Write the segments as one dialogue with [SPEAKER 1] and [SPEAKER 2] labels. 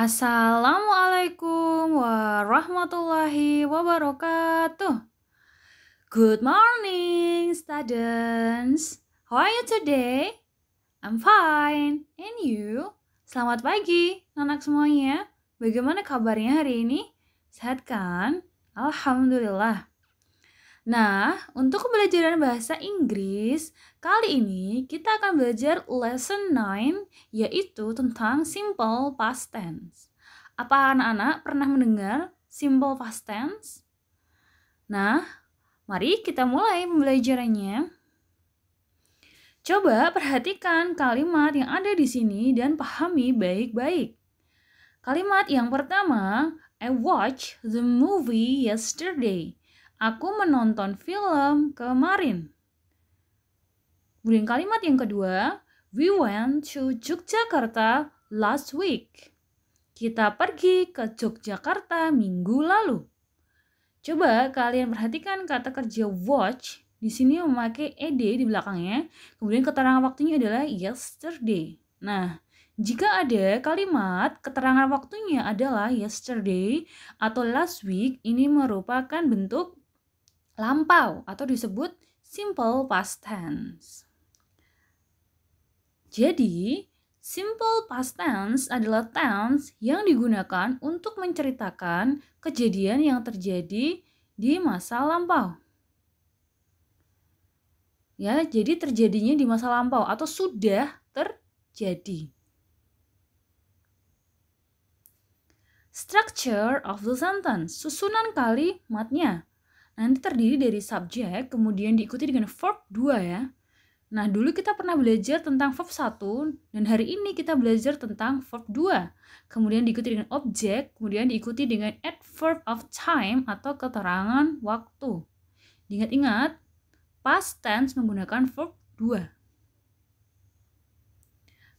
[SPEAKER 1] Assalamualaikum warahmatullahi wabarakatuh. Good morning, students. How are you today? I'm fine. And you? Selamat pagi, anak semuanya. Bagaimana kabarnya hari ini? Sehat kan? Alhamdulillah. Nah, untuk pembelajaran bahasa Inggris, kali ini kita akan belajar lesson 9 yaitu tentang simple past tense. Apa anak-anak pernah mendengar simple past tense? Nah, mari kita mulai pembelajarannya. Coba perhatikan kalimat yang ada di sini dan pahami baik-baik. Kalimat yang pertama, I watched the movie yesterday Aku menonton film kemarin. Kemudian kalimat yang kedua, we went to Yogyakarta last week. Kita pergi ke Yogyakarta minggu lalu. Coba kalian perhatikan kata kerja watch di sini memakai ed di belakangnya. Kemudian keterangan waktunya adalah yesterday. Nah, jika ada kalimat keterangan waktunya adalah yesterday atau last week, ini merupakan bentuk lampau atau disebut simple past tense. Jadi, simple past tense adalah tense yang digunakan untuk menceritakan kejadian yang terjadi di masa lampau. Ya, jadi terjadinya di masa lampau atau sudah terjadi. Structure of the sentence, susunan kalimatnya Nah, nanti terdiri dari subjek, kemudian diikuti dengan verb 2 ya. Nah, dulu kita pernah belajar tentang verb 1 dan hari ini kita belajar tentang verb 2. Kemudian diikuti dengan objek, kemudian diikuti dengan adverb of time atau keterangan waktu. Ingat-ingat, past tense menggunakan verb 2.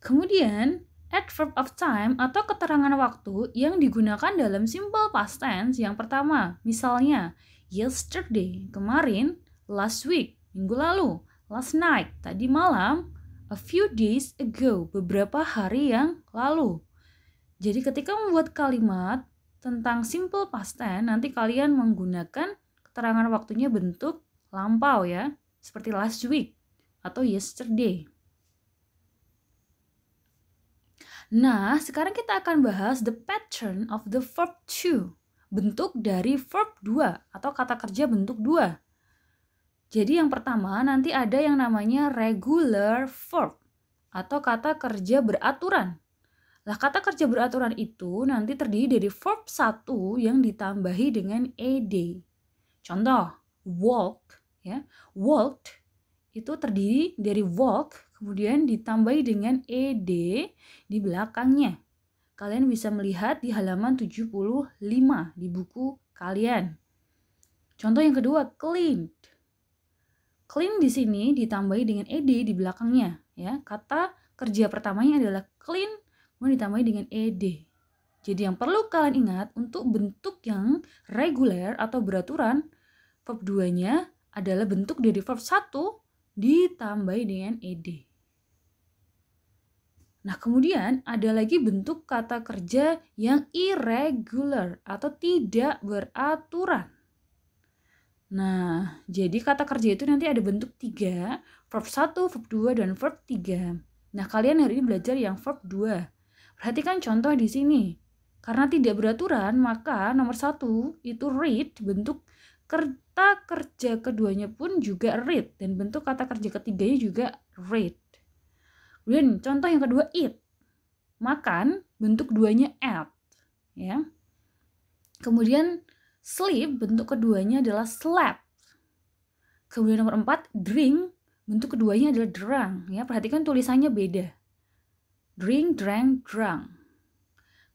[SPEAKER 1] Kemudian, adverb of time atau keterangan waktu yang digunakan dalam simple past tense yang pertama. Misalnya, yesterday, kemarin, last week, minggu lalu, last night, tadi malam, a few days ago, beberapa hari yang lalu. Jadi ketika membuat kalimat tentang simple past tense, nanti kalian menggunakan keterangan waktunya bentuk lampau ya, seperti last week atau yesterday. Nah, sekarang kita akan bahas the pattern of the verb to bentuk dari verb 2 atau kata kerja bentuk 2. Jadi yang pertama nanti ada yang namanya regular verb atau kata kerja beraturan. Lah kata kerja beraturan itu nanti terdiri dari verb 1 yang ditambahi dengan ed. Contoh, walk ya. Walked itu terdiri dari walk kemudian ditambahi dengan ed di belakangnya kalian bisa melihat di halaman 75 di buku kalian. Contoh yang kedua, cleaned. Clean di sini ditambahi dengan ed di belakangnya, ya. Kata kerja pertamanya adalah clean, kemudian ditambahi dengan ed. Jadi yang perlu kalian ingat untuk bentuk yang reguler atau beraturan, verb 2-nya adalah bentuk dari verb 1 ditambahi dengan ed. Nah, kemudian ada lagi bentuk kata kerja yang irregular atau tidak beraturan. Nah, jadi kata kerja itu nanti ada bentuk tiga verb satu verb dua dan verb tiga Nah, kalian hari ini belajar yang verb dua Perhatikan contoh di sini. Karena tidak beraturan, maka nomor satu itu read, bentuk kata kerja keduanya pun juga read, dan bentuk kata kerja ketiganya juga read. Kemudian contoh yang kedua eat. Makan bentuk keduanya at, ya. Kemudian sleep bentuk keduanya adalah slept. Kemudian nomor empat drink bentuk keduanya adalah drunk, ya. Perhatikan tulisannya beda. Drink, drank, drunk.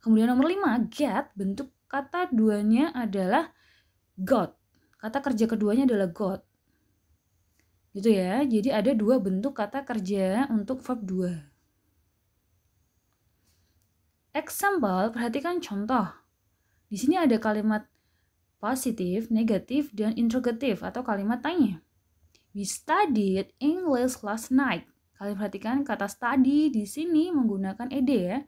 [SPEAKER 1] Kemudian nomor lima get bentuk kata duanya adalah got. Kata kerja keduanya adalah got. Gitu ya. Jadi ada dua bentuk kata kerja untuk verb 2. Example, perhatikan contoh. Di sini ada kalimat positif, negatif, dan interrogatif atau kalimat tanya. We studied English last night. Kalian perhatikan kata study di sini menggunakan ed ya.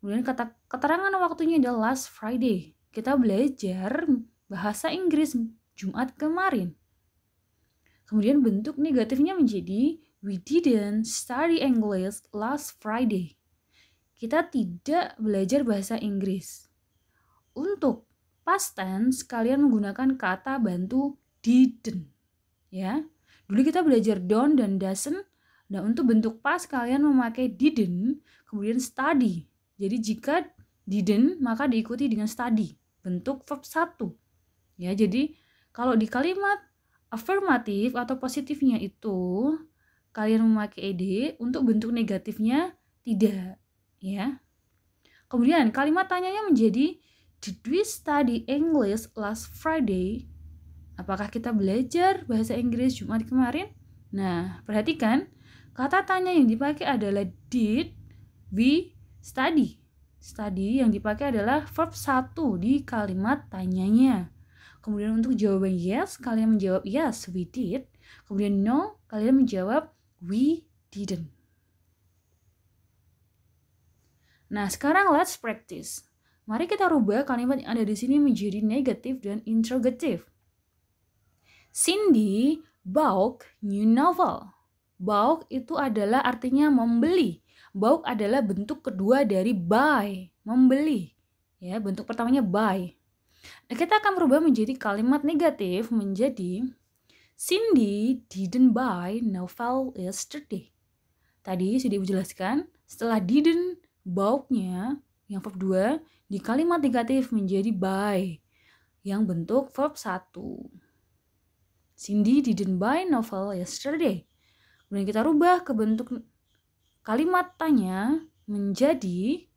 [SPEAKER 1] Kemudian kata keterangan waktunya adalah last Friday. Kita belajar bahasa Inggris Jumat kemarin. Kemudian bentuk negatifnya menjadi we didn't study English last Friday. Kita tidak belajar bahasa Inggris. Untuk past tense kalian menggunakan kata bantu didn't. Ya. Dulu kita belajar don't dan doesn't. Nah, untuk bentuk past kalian memakai didn't, kemudian study. Jadi jika didn't maka diikuti dengan study, bentuk verb satu. Ya, jadi kalau di kalimat Afirmatif atau positifnya itu kalian memakai ed untuk bentuk negatifnya tidak, ya. Kemudian kalimat tanyanya menjadi Did we study English last Friday? Apakah kita belajar bahasa Inggris Jumat kemarin? Nah, perhatikan kata tanya yang dipakai adalah did we study. Study yang dipakai adalah verb satu di kalimat tanyanya. Kemudian untuk jawaban yes, kalian menjawab yes, we did. Kemudian no, kalian menjawab we didn't. Nah, sekarang let's practice. Mari kita rubah kalimat yang ada di sini menjadi negatif dan interrogative. Cindy bought new novel. Bought itu adalah artinya membeli. Bought adalah bentuk kedua dari buy, membeli. Ya, bentuk pertamanya buy kita akan merubah menjadi kalimat negatif menjadi Cindy didn't buy novel yesterday. Tadi sudah ibu jelaskan, setelah didn't bauknya yang verb 2 di kalimat negatif menjadi buy yang bentuk verb 1. Cindy didn't buy novel yesterday. Kemudian kita rubah ke bentuk kalimat tanya menjadi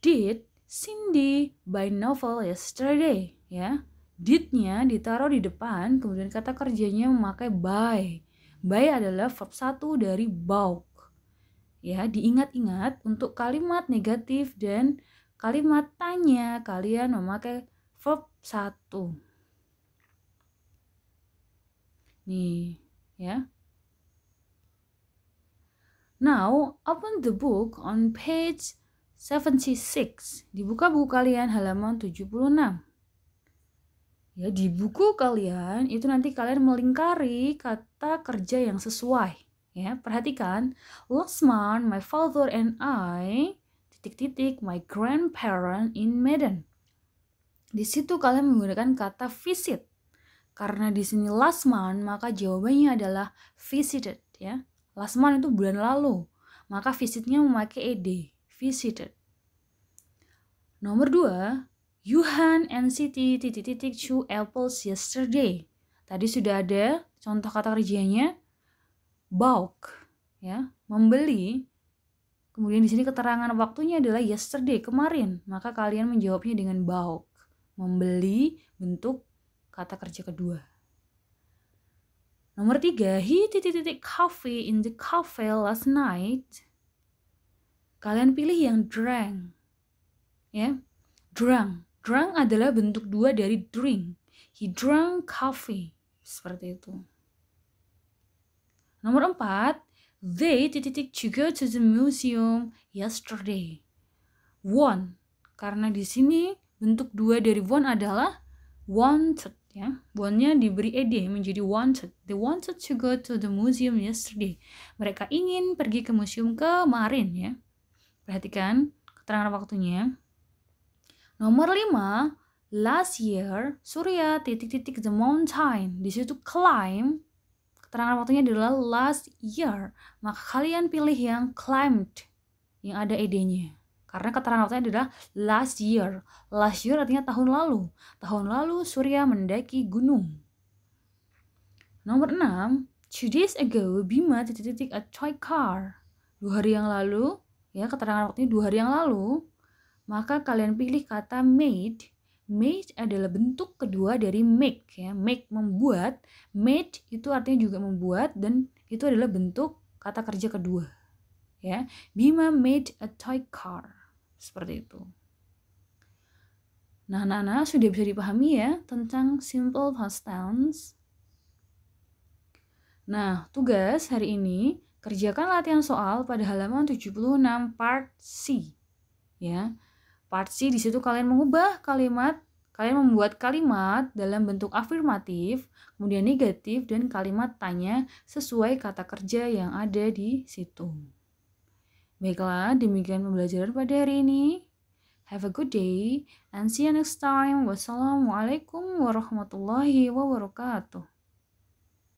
[SPEAKER 1] did Cindy by novel yesterday ya. Didnya ditaruh di depan kemudian kata kerjanya memakai by. By adalah verb satu dari bulk. Ya, diingat-ingat untuk kalimat negatif dan kalimat tanya kalian memakai verb satu. Nih, ya. Now, open the book on page 76. Dibuka buku kalian halaman 76. Ya, di buku kalian itu nanti kalian melingkari kata kerja yang sesuai. Ya, perhatikan. Last month my father and I titik-titik my grandparent in Medan. Di situ kalian menggunakan kata visit. Karena di sini last month, maka jawabannya adalah visited ya. Last month itu bulan lalu. Maka visitnya memakai ed visited. Nomor dua, Yuhan and Siti titik titik chew apples yesterday. Tadi sudah ada contoh kata kerjanya bulk ya, membeli. Kemudian di sini keterangan waktunya adalah yesterday, kemarin. Maka kalian menjawabnya dengan bulk, membeli bentuk kata kerja kedua. Nomor tiga, he titik titik coffee in the cafe last night kalian pilih yang drank. Ya. drank drank adalah bentuk dua dari drink. He drank coffee. Seperti itu. Nomor empat, they titik juga to the museum yesterday. Won, karena di sini bentuk dua dari won adalah wanted ya. Wonnya diberi ed menjadi wanted. They wanted to go to the museum yesterday. Mereka ingin pergi ke museum kemarin ya. Perhatikan keterangan waktunya. Nomor 5, last year Surya titik-titik the mountain. Di situ climb keterangan waktunya adalah last year. Maka kalian pilih yang climbed yang ada ed-nya. Karena keterangan waktunya adalah last year. Last year artinya tahun lalu. Tahun lalu Surya mendaki gunung. Nomor 6, two days ago Bima titik-titik a toy car. Dua hari yang lalu ya keterangan waktunya dua hari yang lalu, maka kalian pilih kata made. Made adalah bentuk kedua dari make ya. Make membuat, made itu artinya juga membuat dan itu adalah bentuk kata kerja kedua. Ya, Bima made a toy car. Seperti itu. Nah, anak-anak sudah bisa dipahami ya tentang simple past tense. Nah, tugas hari ini Kerjakan latihan soal pada halaman 76 part C. Ya. Part C di situ kalian mengubah kalimat, kalian membuat kalimat dalam bentuk afirmatif, kemudian negatif dan kalimat tanya sesuai kata kerja yang ada di situ. Baiklah, demikian pembelajaran pada hari ini. Have a good day and see you next time. Wassalamualaikum warahmatullahi wabarakatuh.